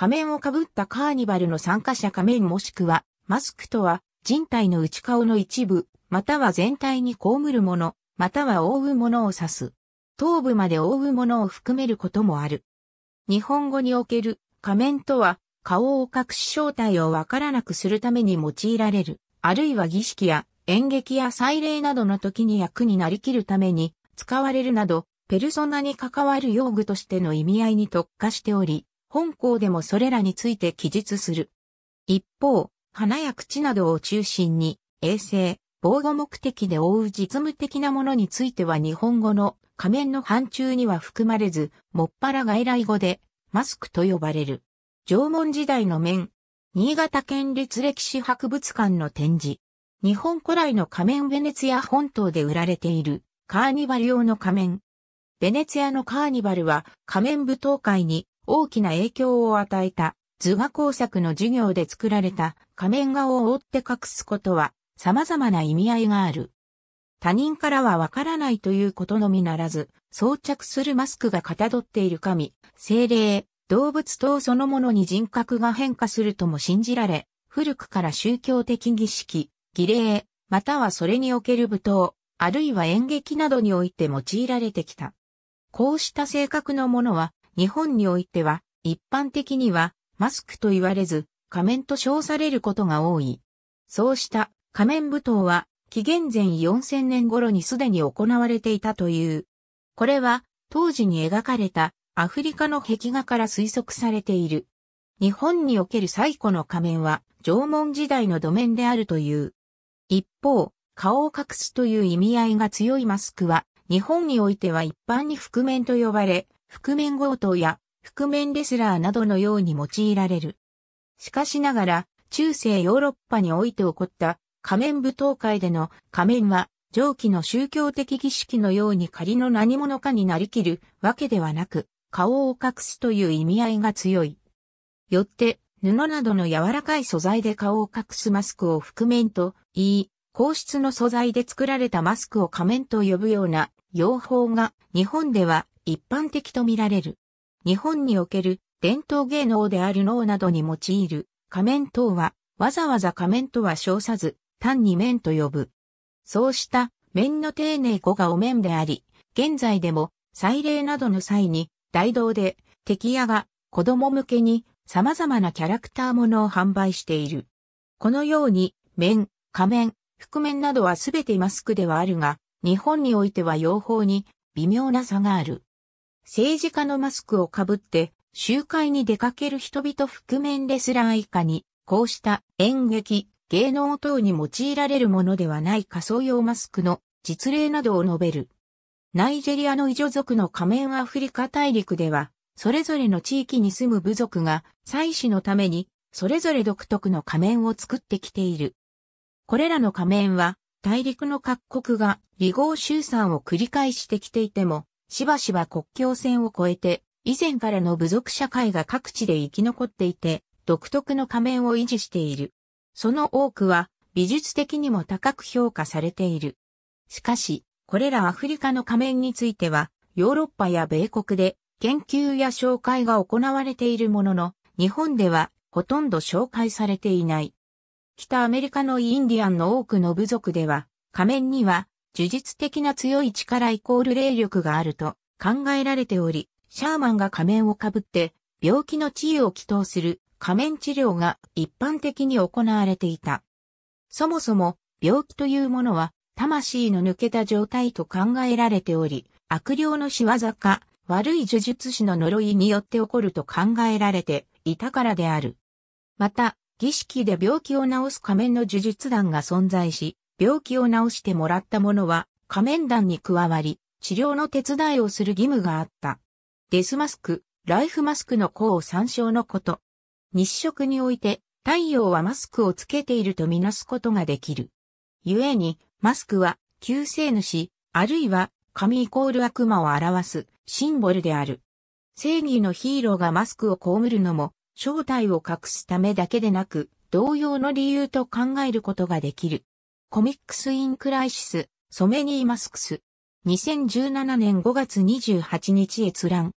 仮面をかぶったカーニバルの参加者仮面もしくは、マスクとは、人体の内顔の一部、または全体に被るもの、または覆うものを指す。頭部まで覆うものを含めることもある。日本語における仮面とは、顔を隠し正体をわからなくするために用いられる、あるいは儀式や演劇や祭礼などの時に役になりきるために使われるなど、ペルソナに関わる用具としての意味合いに特化しており、本校でもそれらについて記述する。一方、花や口などを中心に、衛生、防護目的で覆う実務的なものについては日本語の仮面の範疇には含まれず、もっぱら外来語で、マスクと呼ばれる。縄文時代の面、新潟県立歴史博物館の展示。日本古来の仮面ベネツィア本島で売られているカーニバル用の仮面。ベネツィアのカーニバルは仮面舞踏会に大きな影響を与えた図画工作の授業で作られた仮面画を覆って隠すことは様々な意味合いがある。他人からはわからないということのみならず、装着するマスクがかたどっている神、精霊、動物等そのものに人格が変化するとも信じられ、古くから宗教的儀式、儀礼、またはそれにおける舞踏、あるいは演劇などにおいて用いられてきた。こうした性格のものは日本においては、一般的には、マスクと言われず、仮面と称されることが多い。そうした仮面舞踏は、紀元前4000年頃にすでに行われていたという。これは、当時に描かれたアフリカの壁画から推測されている。日本における最古の仮面は、縄文時代の土面であるという。一方、顔を隠すという意味合いが強いマスクは、日本においては一般に覆面と呼ばれ、覆面強盗や覆面レスラーなどのように用いられる。しかしながら、中世ヨーロッパにおいて起こった仮面舞踏会での仮面は上記の宗教的儀式のように仮の何者かになりきるわけではなく、顔を隠すという意味合いが強い。よって、布などの柔らかい素材で顔を隠すマスクを覆面と言い、皇室の素材で作られたマスクを仮面と呼ぶような用法が日本では一般的とみられる。日本における伝統芸能である能などに用いる仮面等は、わざわざ仮面とは称さず、単に面と呼ぶ。そうした面の丁寧語がお面であり、現在でも祭礼などの際に大道で敵屋が子供向けに様々なキャラクターものを販売している。このように面、仮面、覆面などはすべてマスクではあるが、日本においては用法に微妙な差がある。政治家のマスクをかぶって集会に出かける人々覆面レスラー以下に、こうした演劇、芸能等に用いられるものではない仮想用マスクの実例などを述べる。ナイジェリアの異女族の仮面アフリカ大陸では、それぞれの地域に住む部族が祭祀のために、それぞれ独特の仮面を作ってきている。これらの仮面は、大陸の各国が離合集散を繰り返してきていても、しばしば国境線を越えて、以前からの部族社会が各地で生き残っていて、独特の仮面を維持している。その多くは、美術的にも高く評価されている。しかし、これらアフリカの仮面については、ヨーロッパや米国で研究や紹介が行われているものの、日本ではほとんど紹介されていない。北アメリカのインディアンの多くの部族では、仮面には呪術的な強い力イコール霊力があると考えられており、シャーマンが仮面をかぶって病気の治癒を祈祷する仮面治療が一般的に行われていた。そもそも病気というものは魂の抜けた状態と考えられており、悪霊の仕業か悪い呪術師の呪いによって起こると考えられていたからである。また、儀式で病気を治す仮面の呪術団が存在し、病気を治してもらった者は仮面団に加わり、治療の手伝いをする義務があった。デスマスク、ライフマスクの項を参照のこと。日食において、太陽はマスクをつけているとみなすことができる。故に、マスクは、救世主、あるいは、神イコール悪魔を表す、シンボルである。正義のヒーローがマスクを被るのも、正体を隠すためだけでなく、同様の理由と考えることができる。コミックス・イン・クライシス、ソメニー・マスクス。2017年5月28日閲覧。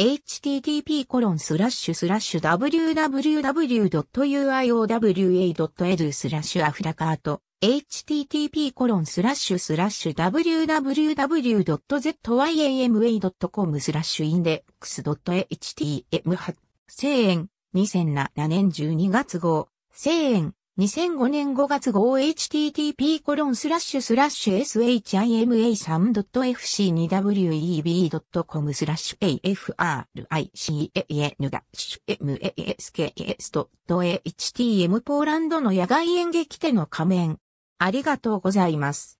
http コロンスラッシュスラッシュ www.uiowa.edu スラッシュアフラカート http コロンスラッシュスラッシュ www.zyama.com スラッシュインデックス .htm 発生円2007年12月号生円2005年5月号 http コロンスラッシュスラッシュ shima3.fc2web.com スラッシュ AFRICAN が MASKS.htm ポーランドの野外演劇での仮面。ありがとうございます。